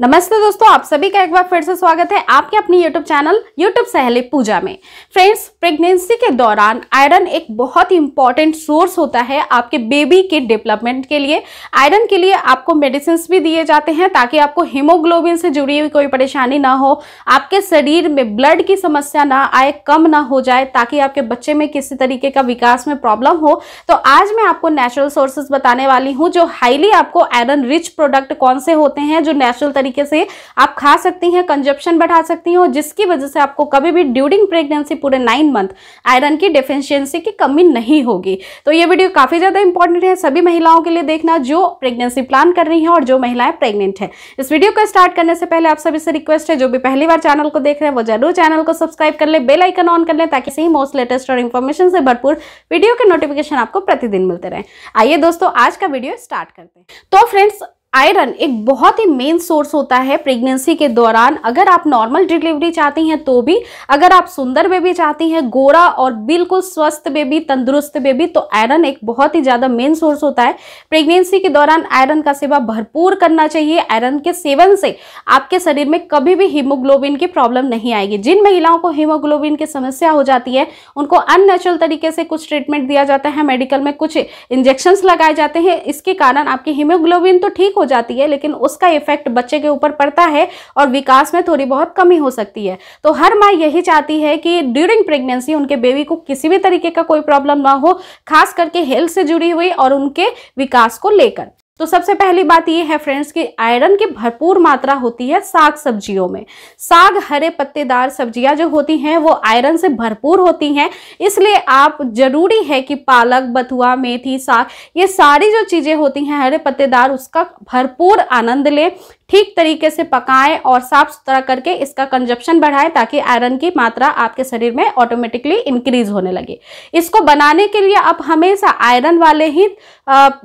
नमस्ते दोस्तों आप सभी का एक बार फिर से स्वागत है आपके अपनी YouTube चैनल YouTube सहेली पूजा में फ्रेंड्स प्रेगनेंसी के दौरान आयरन एक बहुत ही इंपॉर्टेंट सोर्स होता है आपके बेबी के डेवलपमेंट के लिए आयरन के लिए आपको मेडिसिन भी दिए जाते हैं ताकि आपको हीमोग्लोबिन से जुड़ी हुई कोई परेशानी ना हो आपके शरीर में ब्लड की समस्या ना आए कम ना हो जाए ताकि आपके बच्चे में किसी तरीके का विकास में प्रॉब्लम हो तो आज मैं आपको नेचुरल सोर्सेज बताने वाली हूँ जो हाईली आपको आयरन रिच प्रोडक्ट कौन से होते हैं जो नेचुरल तरीके से आप खा सकती हैं कंजप्शन बढ़ा सकती हैं और जिसकी वजह से आपको कभी भी ड्यूरिंग प्रेगनेंसी पूरे नाइन मंथ आयरन की डिफिशियंसी की कमी नहीं होगी तो ये वीडियो काफ़ी ज़्यादा इंपॉर्टेंट है सभी महिलाओं के लिए देखना जो प्रेगनेंसी प्लान कर रही है और जो महिलाएं प्रेगनेंट है इस वीडियो को स्टार्ट करने से पहले आप सभी से रिक्वेस्ट है जो भी पहली बार चैनल को देख रहे हैं वो जरूर चैनल को सब्सक्राइब कर ले बेलाइकन ऑन कर ले ताकि सही मोस्ट लेटेस्ट और इन्फॉर्मेशन से भरपूर वीडियो के नोटिफिकेशन आपको प्रतिदिन मिलते रहे आइए दोस्तों आज का वीडियो स्टार्ट करते हैं तो फ्रेंड्स आयरन एक बहुत ही मेन सोर्स होता है प्रेगनेंसी के दौरान अगर आप नॉर्मल डिलीवरी चाहती हैं तो भी अगर आप सुंदर बेबी चाहती हैं गोरा और बिल्कुल स्वस्थ बेबी तंदुरुस्त बेबी तो आयरन एक बहुत ही ज़्यादा मेन सोर्स होता है प्रेगनेंसी के दौरान आयरन का सेवा भरपूर करना चाहिए आयरन के सेवन से आपके शरीर में कभी भी हीमोग्लोबिन की प्रॉब्लम नहीं आएगी जिन महिलाओं को हीमोग्लोबिन की समस्या हो जाती है उनको अननेचुरल तरीके से कुछ ट्रीटमेंट दिया जाता है मेडिकल में कुछ इंजेक्शन्स लगाए जाते हैं इसके कारण आपकी हीमोग्लोबिन तो ठीक हो जाती है लेकिन उसका इफेक्ट बच्चे के ऊपर पड़ता है और विकास में थोड़ी बहुत कमी हो सकती है तो हर माँ यही चाहती है कि ड्यूरिंग प्रेगनेंसी उनके बेबी को किसी भी तरीके का कोई प्रॉब्लम ना हो खास करके हेल्थ से जुड़ी हुई और उनके विकास को लेकर तो सबसे पहली बात ये है फ्रेंड्स कि आयरन की भरपूर मात्रा होती है साग सब्जियों में साग हरे पत्तेदार सब्जियां जो होती हैं वो आयरन से भरपूर होती हैं इसलिए आप जरूरी है कि पालक बथुआ मेथी साग ये सारी जो चीज़ें होती हैं हरे पत्तेदार उसका भरपूर आनंद लें ठीक तरीके से पकाएं और साफ सुथरा करके इसका कंजप्शन बढ़ाएं ताकि आयरन की मात्रा आपके शरीर में ऑटोमेटिकली इंक्रीज होने लगे इसको बनाने के लिए आप हमेशा आयरन वाले ही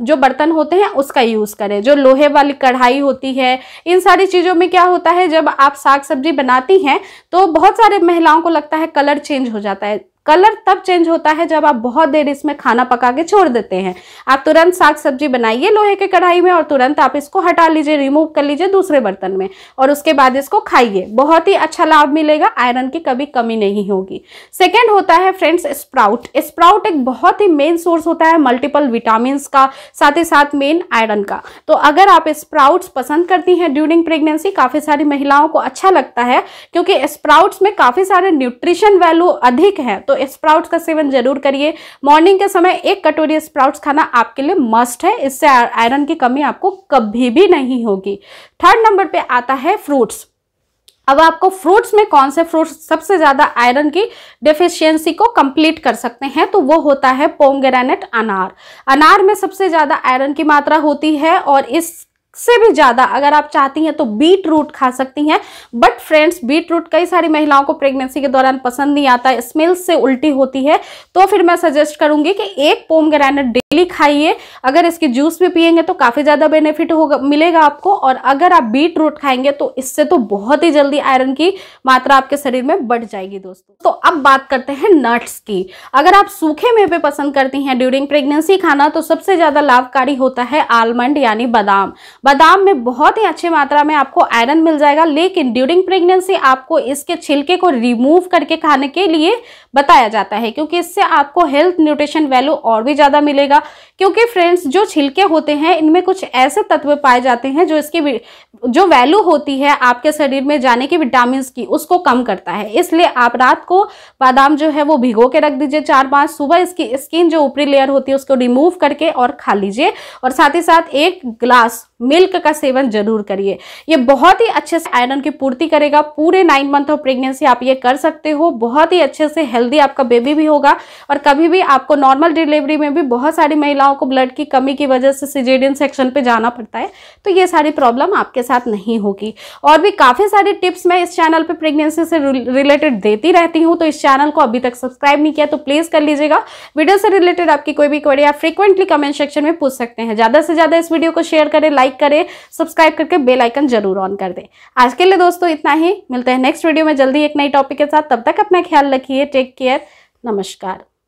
जो बर्तन होते हैं उसका यूज़ करें जो लोहे वाली कढ़ाई होती है इन सारी चीज़ों में क्या होता है जब आप साग सब्जी बनाती हैं तो बहुत सारे महिलाओं को लगता है कलर चेंज हो जाता है कलर तब चेंज होता है जब आप बहुत देर इसमें खाना पका के छोड़ देते हैं आप तुरंत साग सब्जी बनाइए लोहे के कढ़ाई में और तुरंत आप इसको हटा लीजिए रिमूव कर लीजिए दूसरे बर्तन में और उसके बाद इसको खाइए बहुत ही अच्छा लाभ मिलेगा आयरन की कभी कमी नहीं होगी सेकेंड होता है फ्रेंड्स स्प्राउट स्प्राउट एक बहुत ही मेन सोर्स होता है मल्टीपल विटामिन का साथ ही साथ मेन आयरन का तो अगर आप स्प्राउट्स पसंद करती हैं ड्यूरिंग प्रेगनेंसी काफ़ी सारी महिलाओं को अच्छा लगता है क्योंकि स्प्राउट्स में काफ़ी सारे न्यूट्रिशन वैल्यू अधिक है तो स्प्राउट्स का सेवन जरूर करिए मॉर्निंग के समय एक कटोरी स्प्राउट्स खाना आपके लिए मस्ट है इससे आयरन की कमी आपको कभी भी नहीं होगी थर्ड नंबर पे आता है फ्रूट्स अब आपको फ्रूट्स में कौन से फ्रूट्स सबसे ज़्यादा आयरन की डेफिशिएंसी को कंप्लीट कर सकते हैं तो वो होता है पोंगेरानेट अनार अनार में सबसे ज़्यादा आयरन की मात्रा होती है और इस से भी ज़्यादा अगर आप चाहती हैं तो बीट रूट खा सकती हैं बट फ्रेंड्स बीट रूट कई सारी महिलाओं को प्रेगनेंसी के दौरान पसंद नहीं आता है स्मेल से उल्टी होती है तो फिर मैं सजेस्ट करूंगी कि एक पोम ग्रैनेट डेली खाइए अगर इसके जूस भी पियेंगे तो काफ़ी ज़्यादा बेनिफिट होगा मिलेगा आपको और अगर आप बीट रूट खाएंगे तो इससे तो बहुत ही जल्दी आयरन की मात्रा आपके शरीर में बढ़ जाएगी दोस्तों तो अब बात करते हैं नट्स की अगर आप सूखे मेवे पसंद करती हैं ड्यूरिंग प्रेगनेंसी खाना तो सबसे ज़्यादा लाभकारी होता है आलमंड यानी बादाम बादाम में बहुत ही अच्छी मात्रा में आपको आयरन मिल जाएगा लेकिन ड्यूरिंग प्रेगनेंसी आपको इसके छिलके को रिमूव करके खाने के लिए बताया जाता है क्योंकि इससे आपको हेल्थ न्यूट्रिशन वैल्यू और भी ज़्यादा मिलेगा क्योंकि फ्रेंड्स जो छिलके होते हैं इनमें कुछ ऐसे तत्व पाए जाते हैं जो इसकी जो वैल्यू होती है आपके शरीर में जाने की विटामिन की उसको कम करता है इसलिए आप रात को बादाम जो है वो भिगो के रख दीजिए चार पाँच सुबह इसकी स्किन जो ऊपरी लेयर होती है उसको रिमूव करके और खा लीजिए और साथ ही साथ एक ग्लास मिल्क का सेवन जरूर करिए ये बहुत ही अच्छे से आयरन की पूर्ति करेगा पूरे नाइन मंथ ऑफ प्रेगनेंसी आप ये कर सकते हो बहुत ही अच्छे से हेल्दी आपका बेबी भी होगा और कभी भी आपको नॉर्मल डिलीवरी में भी बहुत सारी महिलाओं को ब्लड की कमी की वजह से सिजेरियन सेक्शन पर जाना पड़ता है तो ये सारी प्रॉब्लम आपके साथ नहीं होगी और भी काफ़ी सारी टिप्स मैं इस चैनल पर प्रेगनेंसी से रिलेटेड देती रहती हूँ तो इस चैनल को अभी तक सब्सक्राइब नहीं किया तो प्लीज़ कर लीजिएगा वीडियो से रिलेटेड आपकी कोई भी क्वेरी आप फ्रिक्वेंटली कमेंट सेक्शन में पूछ सकते हैं ज़्यादा से ज़्यादा इस वीडियो को शेयर करें लाइक लाइक करें सब्सक्राइब करके बेल आइकन जरूर ऑन कर दें आज के लिए दोस्तों इतना ही मिलते हैं नेक्स्ट वीडियो में जल्दी एक नई टॉपिक के साथ तब तक अपना ख्याल रखिए टेक केयर नमस्कार